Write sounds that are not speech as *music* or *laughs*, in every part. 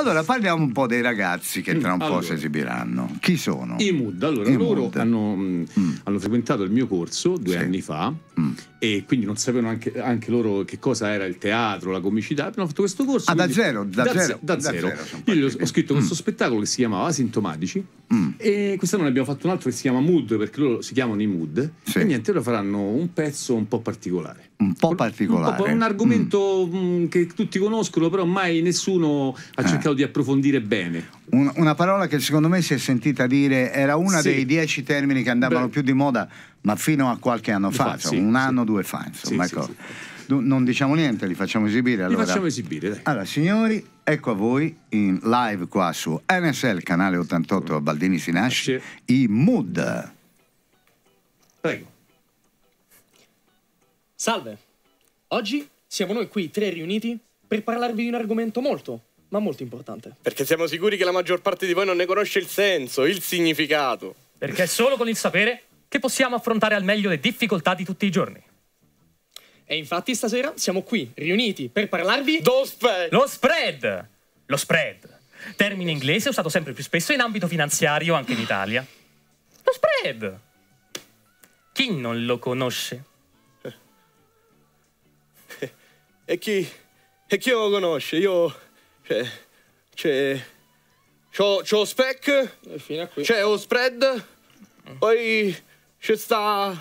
Allora, parliamo un po' dei ragazzi che mm, tra un allora, po' si esibiranno. Chi sono? I Mood. Allora, I loro mood. Hanno, mm, mm. hanno, frequentato il mio corso due sì. anni fa mm e quindi non sapevano anche, anche, loro che cosa era il teatro, la comicità. Abbiamo fatto questo corso. Ah, da zero, da, da, zero, da, zero. da zero. Io ho scritto mm. questo spettacolo che si chiamava Asintomatici mm. e quest'anno ne abbiamo fatto un altro che si chiama Mood perché loro si chiamano i Mood sì. e niente, loro faranno un pezzo un po' particolare. Un po' particolare. Un, po', un argomento mm. mm. che tutti conoscono, però mai nessuno ha eh. cercato di approfondire bene. Un, una parola che secondo me si è sentita dire era uno sì. dei dieci termini che andavano Beh. più di moda, ma fino a qualche anno fa, fa sì, un anno o due fa, insomma. Ecco. Non diciamo niente, li facciamo esibire. Allora. Li facciamo esibire. Dai. Allora, signori, ecco a voi in live qua su NSL, canale 88 a Baldini si nasce, eh, i Mood. Prego. Salve. Oggi siamo noi qui tre riuniti per parlarvi di un argomento molto, ma molto importante. Perché siamo sicuri che la maggior parte di voi non ne conosce il senso, il significato. Perché è solo con il sapere che possiamo affrontare al meglio le difficoltà di tutti i giorni. E infatti stasera siamo qui, riuniti, per parlarvi... Lo spread! Lo spread! Lo spread. Termine inglese usato sempre più spesso in ambito finanziario anche in Italia. Lo spread! Chi non lo conosce? *laughs* E chi... E chi lo conosce? Io... C'è... C'è... C'ho, c'ho spec. C'è lo spread. Poi c'è sta...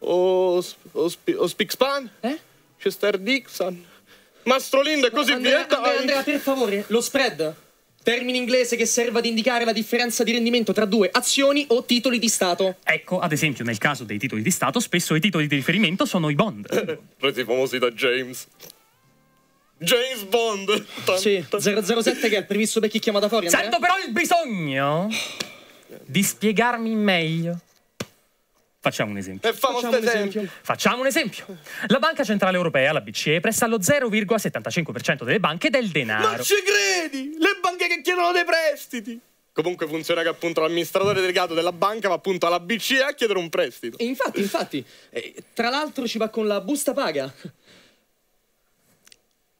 O, o, sp o Spicspan. Eh? C'è sta Dixon. Mastro Lindo e così Andrea, via. Andrea, Andrea, per favore, lo spread. Termine inglese che serve ad indicare la differenza di rendimento tra due azioni o titoli di Stato. Ecco, ad esempio, nel caso dei titoli di Stato, spesso i titoli di riferimento sono i bond. Presi *laughs* famosi da James. James Bond. Tan, sì, 007 che è il previsto per chi chiama da fuori. Andrea? Sento però il bisogno di spiegarmi meglio. Facciamo un esempio. E Facciamo un esempio. Facciamo un esempio. La Banca Centrale Europea, la BCE, presta lo 0,75% delle banche del denaro. Non ci credi! Le banche che chiedono dei prestiti! Comunque funziona che appunto l'amministratore delegato della banca va appunto alla BCE a chiedere un prestito. E infatti, infatti, eh, tra l'altro ci va con la busta paga.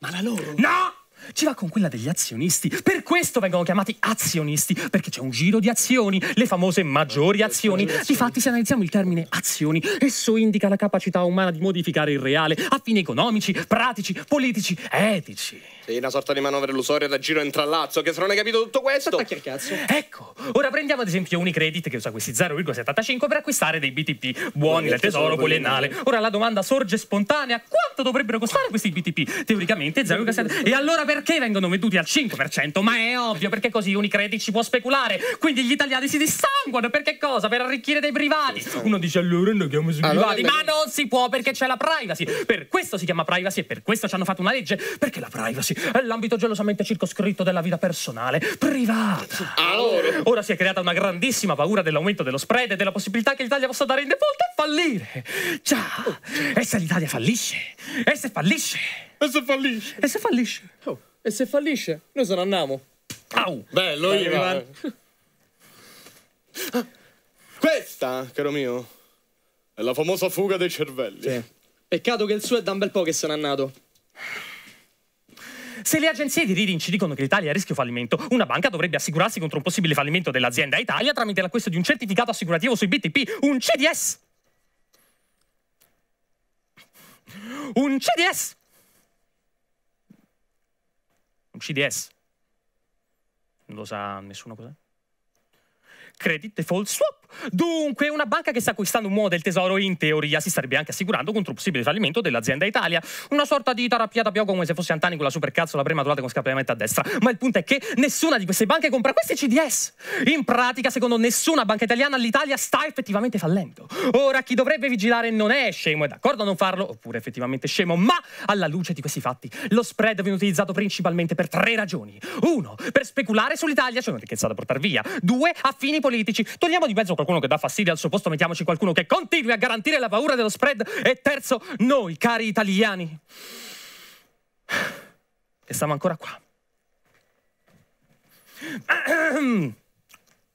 Ma la loro? No! Ci va con quella degli azionisti. Per questo vengono chiamati azionisti, perché c'è un giro di azioni, le famose maggiori azioni. Difatti, se analizziamo il termine azioni, esso indica la capacità umana di modificare il reale a fini economici, pratici, politici, etici. Sì, una sorta di manovra illusoria da giro entrallazzo, che se non hai capito tutto questo... Ma che cazzo? Ecco, ora prendiamo ad esempio Unicredit che usa questi 0,75 per acquistare dei BTP buoni del tesoro poliennale. Ora la domanda sorge spontanea, quanto dovrebbero costare questi BTP? Teoricamente 0,75. E allora perché vengono venduti al 5%? Ma è ovvio, perché così Unicredit ci può speculare, quindi gli italiani si dissanguano, perché cosa? Per arricchire dei privati. Uno dice allora andiamo sui allora, privati, ma non si può perché c'è la privacy. Per questo si chiama privacy e per questo ci hanno fatto una legge, perché la privacy è l'ambito gelosamente circoscritto della vita personale, privata. Ah, allora. Ora si è creata una grandissima paura dell'aumento dello spread e della possibilità che l'Italia possa dare in default e fallire. Già, e se l'Italia fallisce? E se fallisce? E se fallisce? E se fallisce? Oh, e se fallisce? Noi se ne andiamo. Au! Bello, Bello Ivan. Ah, questa, caro mio, è la famosa fuga dei cervelli. Sì. Peccato che il suo è da un bel po' che se n'è andato. Se le agenzie di reading ci dicono che l'Italia è a rischio fallimento, una banca dovrebbe assicurarsi contro un possibile fallimento dell'azienda Italia tramite l'acquisto di un certificato assicurativo sui BTP, un CDS. Un CDS. Un CDS. Non lo sa nessuno cos'è. Credit Default Swap. Dunque, una banca che sta acquistando un muo del tesoro in teoria si starebbe anche assicurando contro un possibile fallimento dell'azienda Italia. Una sorta di tarappiata più come se fosse Antani con la supercazzola prematurata con scappellamento a destra. Ma il punto è che nessuna di queste banche compra questi CDS. In pratica, secondo nessuna banca italiana, l'Italia sta effettivamente fallendo. Ora, chi dovrebbe vigilare non è scemo, è d'accordo a non farlo, oppure effettivamente scemo, ma alla luce di questi fatti, lo spread viene utilizzato principalmente per tre ragioni. Uno, per speculare sull'Italia, cioè una ricchezza da portare via. Due, a fini politici. Togliamo di mezzo qualcuno che dà fastidio al suo posto, mettiamoci qualcuno che continui a garantire la paura dello spread. E terzo, noi, cari italiani, E siamo ancora qua. *clears throat*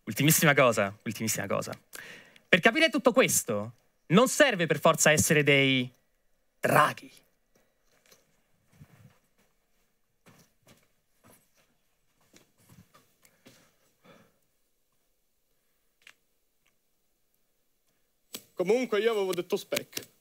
Ultimissima cosa, ultimissima cosa. Per capire tutto questo, non serve per forza essere dei draghi. Comunque io avevo detto spec.